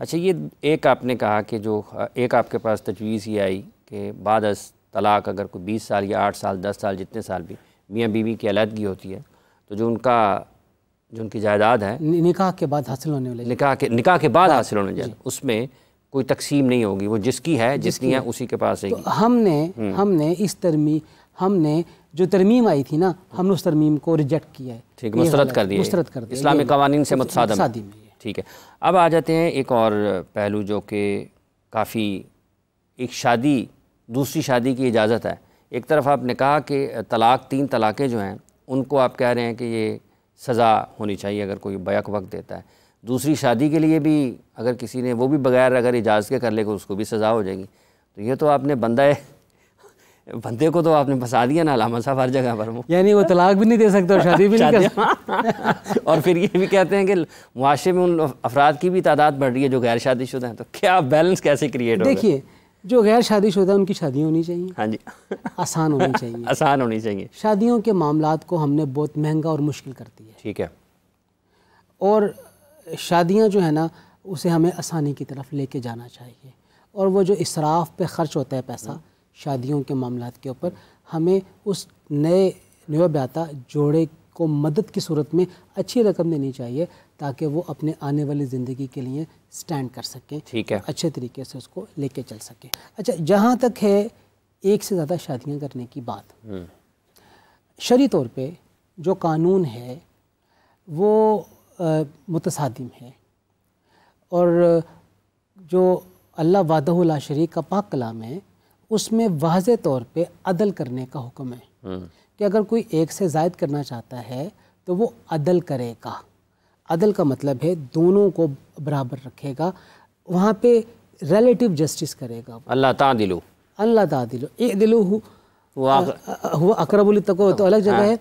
अच्छा ये एक आपने कहा कि जो एक आपके पास तजवीज़ ये आई कि बाद अस तलाक अगर कोई बीस साल या आठ साल दस साल जितने साल भी मियाँ बीवी की अलहदगी होती है तो जो उनका जो उनकी जायदाद है निकाह के बाद हासिल होने वाले निकाह के निकाह के बाद हाँ, हासिल होने जाए उसमें कोई तकसीम नहीं होगी वो जिसकी है जिसकी, है उसी के पास है तो हमने हम्म। हमने इस तरमी हमने जो तरमीम आई थी ना हमने उस तरमीम को रिजेक्ट किया है ठीक मुस्तरद कर दिया मुस्तरद कर दिया इस्लामी कवानीन से मतसादी में ठीक है अब आ जाते हैं एक और पहलू जो कि काफ़ी एक शादी दूसरी शादी की इजाज़त है एक तरफ आपने कहा कि तलाक तीन तलाक़ें जो हैं उनको आप कह रहे हैं कि ये सज़ा होनी चाहिए अगर कोई बैक वक्त देता है दूसरी शादी के लिए भी अगर किसी ने वो भी बगैर अगर इजाज़त के कर ले तो उसको भी सज़ा हो जाएगी तो ये तो आपने बंदा बंदे को तो आपने फंसा दिया ना लामा साहब हर जगह पर वो यानी वो तलाक भी नहीं दे सकते और शादी भी नहीं कर हाँ। और फिर ये भी कहते हैं कि मुआरे में उन अफराद की भी तादाद बढ़ रही है जो गैर शादीशुदा हैं तो क्या बैलेंस कैसे क्रिएट देखिए जो गैर शादीशुदा उनकी शादी होनी चाहिए हाँ जी आसान होनी चाहिए आसान होनी चाहिए शादियों के मामला को हमने बहुत महंगा और मुश्किल कर दिया ठीक है और शादियाँ जो है ना उसे हमें आसानी की तरफ लेके जाना चाहिए और वो जो इसराफ पे खर्च होता है पैसा शादियों के मामला के ऊपर हमें उस नए न्योब्याता जोड़े को मदद की सूरत में अच्छी रकम देनी चाहिए ताकि वो अपने आने वाली ज़िंदगी के लिए स्टैंड कर सकें ठीक है अच्छे तरीके से उसको लेके चल सकें अच्छा जहाँ तक है एक से ज़्यादा शादियाँ करने की बात हम्म। शरी तौर पे जो कानून है वो मुतसादिम है और जो अल्लाह वादा शरीक का पाक कलाम है उसमें वाज तौर पे अदल करने का हुक्म है हम्म। कि अगर कोई एक से जायद करना चाहता है तो वो अदल करेगा अदल का मतलब है दोनों को बराबर रखेगा वहाँ पे रिलेटिव जस्टिस करेगा अल्लाह तादिलो अल्लाह तादिलो एक दिलो हुआ अकरबुल तको तो अलग जगह हाँ। है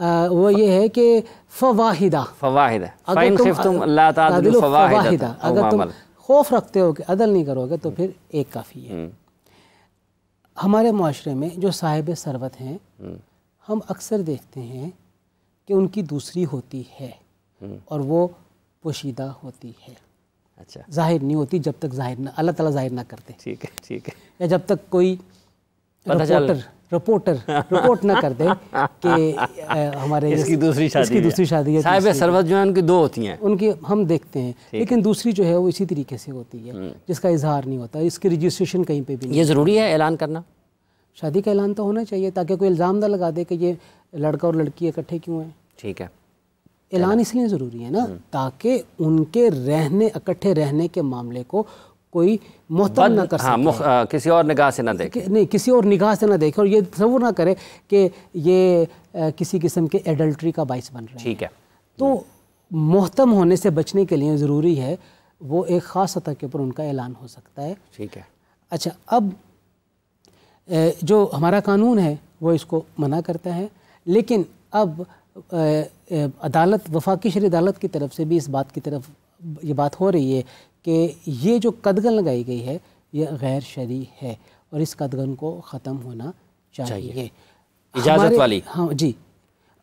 आ, वो ये है कि फवाहिदा फवाहिदा अगर तुम, तुम अल्लाह तादिलो फवाहिदा अगर तुम खौफ रखते हो कि अदल नहीं करोगे तो हम्म। फिर एक काफ़ी है हम्म। हमारे माशरे में जो साहिब सरवत हैं हम्म। हम अक्सर देखते हैं कि उनकी दूसरी होती है हम्म। और वो पोशीदा होती है अच्छा जाहिर नहीं होती जब तक जाहिर ना अल्लाह ताला जाहिर ना करते ठीक है ठीक है या जब तक कोई रिपोर्टर रिपोर्टर रिपोर्ट ना कर दे कि हमारे इसकी दूसरी शादी इसकी दूसरी शादी है साहिब सरवत जो है उनकी दो होती हैं उनकी हम देखते हैं लेकिन दूसरी जो है वो इसी तरीके से होती है हम्म। जिसका इजहार नहीं होता इसकी रजिस्ट्रेशन कहीं पर भी ये ज़रूरी है ऐलान करना शादी का ऐलान तो होना चाहिए ताकि कोई इल्ज़ाम ना लगा दे कि ये लड़का और लड़की इकट्ठे क्यों हैं ठीक है ऐलान इसलिए ज़रूरी है ना हम्म। ताकि उनके रहने इकट्ठे रहने के मामले को कोई मोहतम ना कर हाँ, मुख, आ, किसी और निगाह से ना देखे नहीं किसी और निगाह से ना देखे और ये तस्वुर ना करे कि ये आ, किसी किस्म के एडल्ट्री का बाइस बन रहा है ठीक है तो मोहतम होने से बचने के लिए ज़रूरी है वो एक ख़ास सतह के ऊपर उनका ऐलान हो सकता है ठीक है अच्छा अब जो हमारा कानून है वो इसको मना करता है लेकिन अब अदालत वफाकी शरी अदालत की तरफ से भी इस बात की तरफ ये बात हो रही है कि ये जो कदगन लगाई गई है ये गैर शरी है और इस कदगन को ख़त्म होना चाहिए, चाहिए। इजाज़त वाली हाँ जी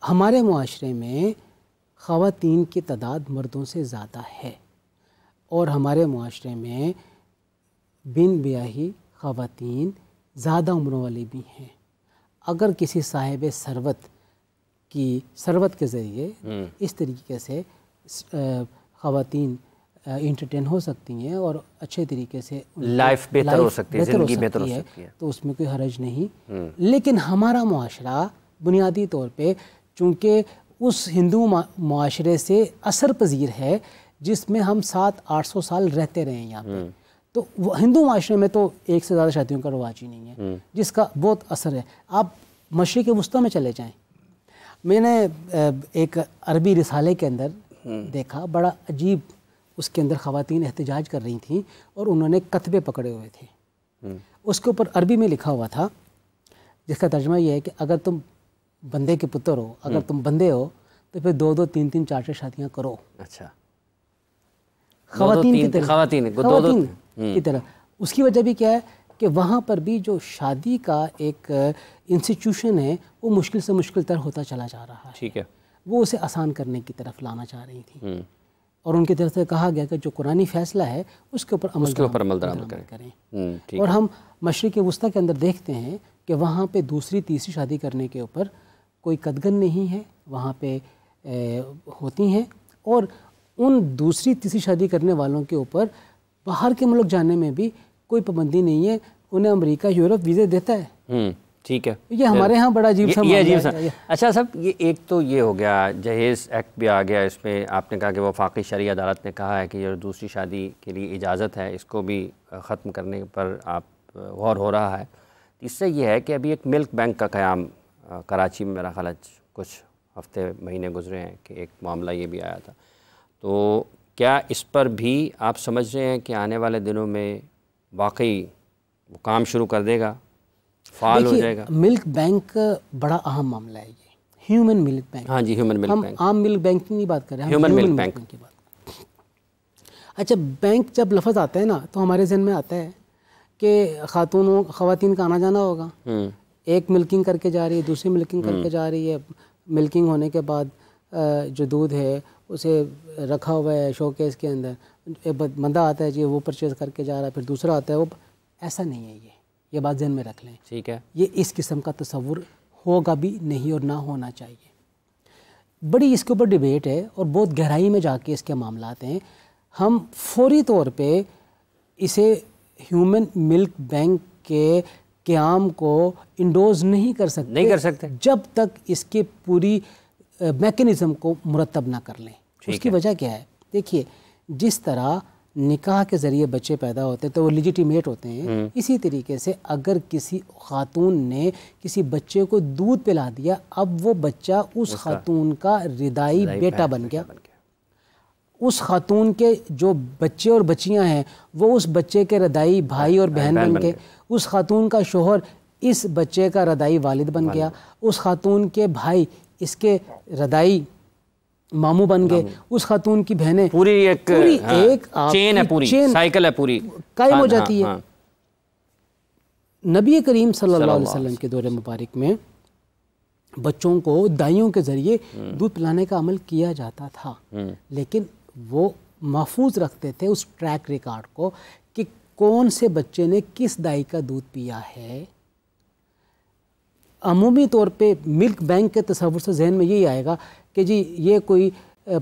हमारे माशरे में ख़वान की तादाद मर्दों से ज़्यादा है और हमारे माशरे में बिन ब्याही ख़वातीन ज़्यादा उम्र वाली भी हैं अगर किसी साहिब सरवत की सरवत के ज़रिए हम्म। इस तरीके से ख़वातीन इंटरटेन हो सकती हैं और अच्छे तरीके से लाइफ बेहतर हो सकती है ज़िंदगी बेहतर हो सकती है तो उसमें कोई हरज नहीं हम्म। लेकिन हमारा माशरा बुनियादी तौर पर चूँकि उस हिंदू माशरे से असर पजीर है जिसमें हम सात आठ सौ साल रहते रहे हैं यहाँ पे हम्म। तो हिंदू माशरे में तो एक से ज़्यादा शादियों का रवाज ही नहीं है हम्म। जिसका बहुत असर है आप मशरक़ वस्तों में चले जाएँ मैंने एक अरबी रिसाले के अंदर देखा बड़ा अजीब उसके अंदर ख़वान एहतजाज कर रही थी और उन्होंने कतबे पकड़े हुए थे उसके ऊपर अरबी में लिखा हुआ था जिसका तर्जमा यह है कि अगर तुम बंदे के पुत्र हो अगर हम्म। तुम बंदे हो तो फिर दो दो तीन तीन चार चार शादियाँ करो अच्छा खातन की हम्म। की तरफ उसकी वजह भी क्या है कि वहाँ पर भी जो शादी का एक इंस्टीट्यूशन है वो मुश्किल से मुश्किल तर होता चला जा रहा है ठीक है वो उसे आसान करने की तरफ लाना चाह रही थी हम्म। और उनकी तरफ से कहा गया कि जो कुरानी फैसला है उसके ऊपर अमल उसके ऊपर अमल करें, करें। हम्म, और हम मशरक़ वस्ती के अंदर देखते हैं कि वहाँ पे दूसरी तीसरी शादी करने के ऊपर कोई कदगन नहीं है वहाँ पे ए, होती हैं और उन दूसरी तीसरी शादी करने वालों के ऊपर बाहर के मुल्क जाने में भी कोई पाबंदी नहीं है उन्हें अमेरिका यूरोप वीज़े देता है हम्म। ठीक है ये हमारे यहाँ बड़ा अजीब सा ये अजीब सा अच्छा सब ये एक तो ये हो गया जहेज़ एक्ट भी आ गया इसमें आपने कहा कि वफाकी शरी अदालत ने कहा है कि जो दूसरी शादी के लिए इजाज़त है इसको भी ख़त्म करने पर आप गौर हो रहा है इससे यह है कि अभी एक मिल्क बैंक का क़्याम कराची में मेरा ख्याल कुछ हफ्ते महीने गुजरे हैं कि एक मामला ये भी आया था तो क्या इस पर भी आप समझ रहे हैं कि आने वाले दिनों में वाकई वो काम शुरू कर देगा फाल हो जाएगा मिल्क बैंक बड़ा अहम मामला है ये ह्यूमन मिल्क बैंक हाँ जी ह्यूमन मिल्क हम बैंक आम मिल्क बैंक की नहीं बात कर रहे हैं ह्यूमन मिल्क बैंक की बात अच्छा बैंक जब लफज आता है ना तो हमारे जहन में आता है कि खातूनों खातन का आना जाना होगा हम्म। एक मिल्किंग करके जा रही है दूसरी मिल्किंग हम्म। करके जा रही है मिल्किंग होने के बाद जो दूध है उसे रखा हुआ है शोकेस के अंदर एक बंदा आता है जी वो परचेज़ करके जा रहा है फिर दूसरा आता है वो ऐसा नहीं है ये ये बात जहन में रख लें ठीक है ये इस किस्म का तस्वुर होगा भी नहीं और ना होना चाहिए बड़ी इसके ऊपर डिबेट है और बहुत गहराई में जाके इसके मामला हैं हम फौरी तौर पे इसे ह्यूमन मिल्क बैंक के क्याम को इंडोज नहीं कर सकते नहीं कर सकते जब तक इसके पूरी मैकेनिज़्म को मुरतब ना कर लें उसकी वजह क्या है देखिए जिस तरह निकाह के ज़रिए बच्चे पैदा होते हैं तो वो लिजिटिमेट होते हैं हम्म। इसी तरीके से अगर किसी खातून ने किसी बच्चे को दूध पिला दिया अब वो बच्चा उस खातून का रिदाई बेटा बन गया उस खातून के जो बच्चे और बच्चियां हैं वो उस बच्चे के रदाई भाई और बहन बन के उस खातून का शोहर इस बच्चे का रदाई वालिद बन गया उस खातून के भाई इसके रदाई मामू बन गए उस खातून की बहनें पूरी एक पूरी हाँ, एक चेन है पूरी साइकिल है पूरी कायम हो हाँ, हाँ, जाती है हाँ। नबी करीम सल्लल्लाहु अलैहि वसल्लम के दौरे मुबारक में बच्चों को दाइयों के ज़रिए हम्म। दूध पिलाने का अमल किया जाता था हम्म। लेकिन वो महफूज रखते थे उस ट्रैक रिकॉर्ड को कि कौन से बच्चे ने किस दाई का दूध पिया है अमूमी तौर पर मिल्क बैंक के तस्वुर से जहन में यही आएगा कि जी ये कोई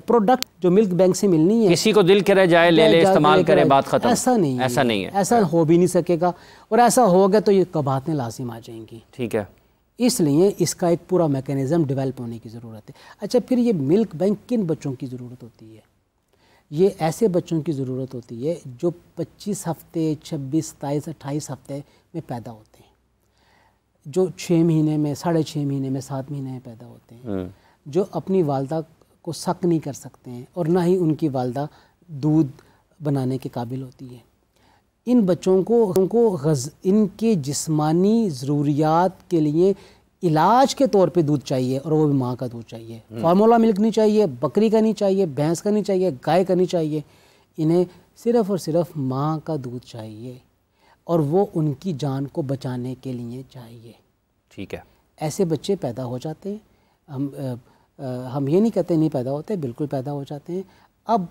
प्रोडक्ट जो मिल्क बैंक से मिलनी है किसी को दिल करे जाए ले ले इस्तेमाल करे बात खत्म ऐसा नहीं ऐसा नहीं है ऐसा हो भी नहीं सकेगा और ऐसा होगा तो ये कबातें लाजिम आ जाएंगी ठीक है इसलिए इसका एक पूरा मैकेनिज़्म डेवलप होने की ज़रूरत है अच्छा फिर ये मिल्क बैंक किन बच्चों की ज़रूरत होती है ये ऐसे बच्चों की ज़रूरत होती है जो पच्चीस हफ्ते छब्बीस सत्ताईस अट्ठाईस हफ्ते में पैदा होते जो छः महीने में साढ़े छः महीने में सात महीने में पैदा होते हैं हम्म। जो अपनी वालदा को शक नहीं कर सकते हैं और ना ही उनकी वालदा दूध बनाने के काबिल होती है इन बच्चों को उनको गज इनके जिस्मानी ज़रूरियात के लिए इलाज के तौर पे दूध चाहिए और वो भी माँ का दूध चाहिए हम्म। फार्मूला मिल्क नहीं चाहिए बकरी का नहीं चाहिए भैंस का नहीं चाहिए गाय का नहीं चाहिए इन्हें सिर्फ़ और सिर्फ माँ का दूध चाहिए और वो उनकी जान को बचाने के लिए चाहिए ठीक है ऐसे बच्चे पैदा हो जाते हैं हम आ, हम ये नहीं कहते नहीं पैदा होते बिल्कुल पैदा हो जाते हैं अब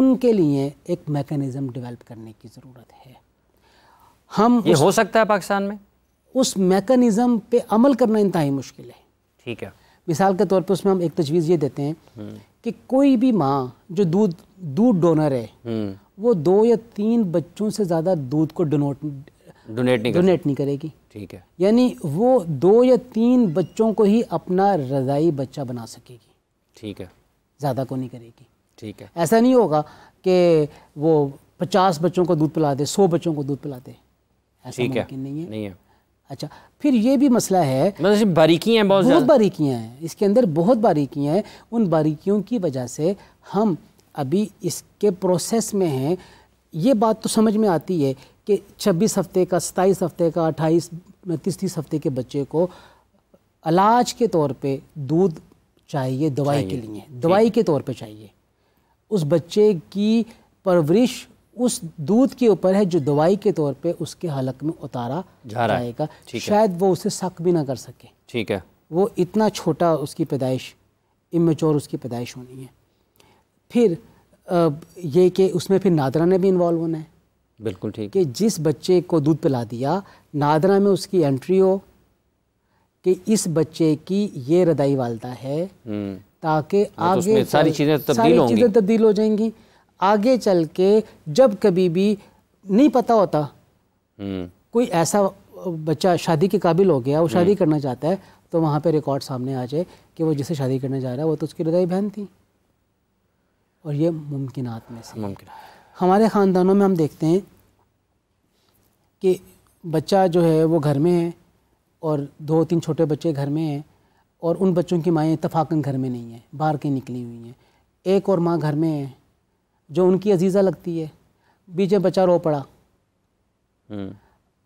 उनके लिए एक मैकेनिज़्म डेवलप करने की ज़रूरत है हम ये हो सकता है पाकिस्तान में उस मैकेनिज़्म पे अमल करना इंतहा मुश्किल है ठीक है मिसाल के तौर पर उसमें हम एक तजवीज़ ये देते हैं हम्म। कि कोई भी माँ जो दूध दूध डोनर है हम्म। वो दो या तीन बच्चों से ज़्यादा दूध को डोनोट डोनेट नहीं डोनेट नहीं करेगी ठीक है यानी वो दो या तीन बच्चों को ही अपना रजाई बच्चा बना सकेगी ठीक है ज़्यादा को नहीं करेगी ठीक है ऐसा नहीं होगा कि वो पचास बच्चों को दूध पिला दे सौ बच्चों को दूध पिला दे ऐसा मुमकिन नहीं है नहीं है अच्छा फिर ये भी मसला है मतलब बारीकियाँ बहुत बहुत बारीकियाँ हैं इसके अंदर बहुत बारीकियाँ हैं उन बारीकियों की वजह से हम अभी इसके प्रोसेस में हैं ये बात तो समझ में आती है कि 26 हफ्ते का सताईस हफ्ते का अट्ठाईस उनतीस तीस हफ्ते के बच्चे को इलाज के तौर पे दूध चाहिए दवाई चाहिए। के लिए दवाई के तौर पे चाहिए उस बच्चे की परवरिश उस दूध के ऊपर है जो दवाई के तौर पे उसके हलक में उतारा जाएगा शायद वो उसे शक भी ना कर सके ठीक है वो इतना छोटा उसकी पैदाइश इमेचोर उसकी पैदाइश होनी है फिर ये कि उसमें फिर नादरा ने भी इन्वॉल्व होना है बिल्कुल ठीक कि जिस बच्चे को दूध पिला दिया नादरा में उसकी एंट्री हो कि इस बच्चे की ये रदाई वालदा है हम्म। ताकि हाँ, तो आगे सारी चीज़ें तब्दील हो जाएंगी आगे चल के जब कभी भी नहीं पता होता हम्म। कोई ऐसा बच्चा शादी के काबिल हो गया वो शादी हम्म। करना चाहता है तो वहाँ पे रिकॉर्ड सामने आ जाए कि वो जिसे शादी करने जा रहा है वो तो उसकी हृदय बहन थी और ये मुमकिन में से मुमकिन हमारे ख़ानदानों में हम देखते हैं कि बच्चा जो है वो घर में है और दो तीन छोटे बच्चे घर में हैं और उन बच्चों की माएँ इतफाक़न घर में नहीं हैं बाहर कहीं निकली हुई हैं एक और माँ घर में है जो उनकी अजीज़ा लगती है बीच में बच्चा रो पड़ा हम्म।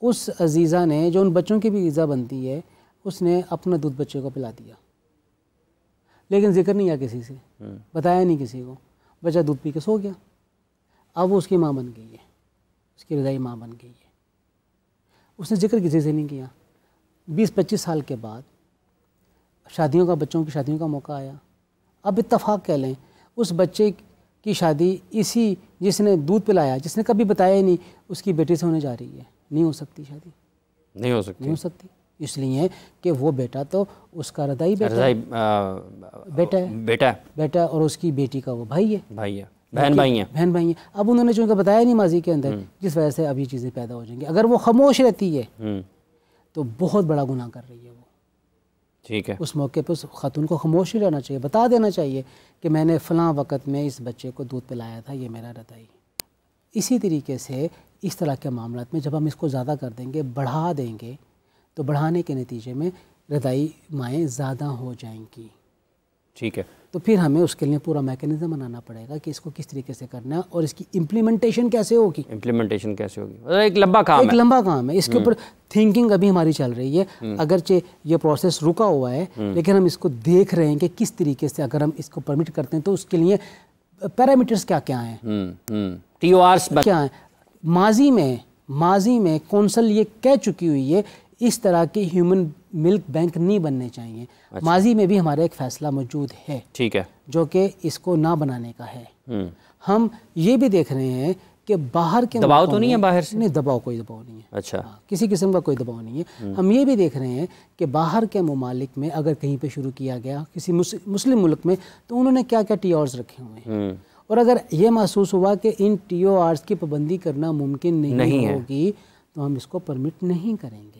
उस अजीज़ा ने जो उन बच्चों की भी अजीज़ा बनती है उसने अपना दूध बच्चे को पिला दिया लेकिन जिक्र नहीं आया किसी से हम्म। बताया नहीं किसी को बच्चा दूध पी के सो गया अब वो उसकी माँ बन गई है उसकी रजाई माँ बन गई है उसने जिक्र किसी से नहीं किया बीस पच्चीस साल के बाद शादियों का बच्चों की शादियों का मौका आया अब इतफाक़ कह लें उस बच्चे की शादी इसी जिसने दूध पिलाया जिसने कभी बताया नहीं उसकी बेटी से होने जा रही है नहीं हो सकती शादी नहीं हो सकती नहीं हो सकती इसलिए कि वो बेटा तो उसका रदाई बेटा रदाई, आ, बेटा है बेटा बेटा और उसकी बेटी का वो भाई है भाई है बहन भाई हैं बहन भाई है अब उन्होंने चूंकि बताया नहीं माजी के अंदर हम्म। जिस वजह से अब ये चीज़ें पैदा हो जाएंगी अगर वो खामोश रहती है हम्म। तो बहुत बड़ा गुनाह कर रही है ठीक है उस मौके पर उस खातून को खामोश ही रहना चाहिए बता देना चाहिए कि मैंने फ़लाँ वक़्त में इस बच्चे को दूध पिलाया था ये मेरा रदाई इसी तरीके से इस तरह के मामला में जब हम इसको ज़्यादा कर देंगे बढ़ा देंगे तो बढ़ाने के नतीजे में रदाई माएँ ज़्यादा हो जाएंगी ठीक है तो फिर हमें उसके लिए पूरा मैकेनिज्म बनाना पड़ेगा कि इसको किस तरीके से करना है और इसकी इम्प्लीमेंटेशन कैसे होगी इम्प्लीमेंटेशन कैसे होगी मतलब एक लंबा काम एक लंबा काम है इसके हम्म। ऊपर थिंकिंग अभी हमारी चल रही है हम्म। अगरचे ये प्रोसेस रुका हुआ है हम्म। लेकिन हम इसको देख रहे हैं कि किस तरीके से अगर हम इसको परमिट करते हैं तो उसके लिए पैरामीटर्स क्या क्या हैं टी आर क्या हैं माजी में माजी में कौंसल ये कह चुकी हुई है इस तरह के ह्यूमन मिल्क बैंक नहीं बनने चाहिए अच्छा। माजी में भी हमारा एक फैसला मौजूद है ठीक है जो कि इसको ना बनाने का है हम्म। हम ये भी देख रहे हैं कि बाहर के दबाव तो नहीं है बाहर से नहीं दबाव कोई दबाव नहीं है अच्छा आ, हाँ, किसी किस्म का कोई दबाव नहीं है हम्म। हम ये भी देख रहे हैं कि बाहर के ममालिक में अगर कहीं पे शुरू किया गया किसी मुस्लिम मुल्क में तो उन्होंने क्या क्या टी आर्स रखे हुए हैं हम्म। और अगर ये महसूस हुआ कि इन टी आर्स की पाबंदी करना मुमकिन नहीं, नहीं होगी तो हम इसको परमिट नहीं करेंगे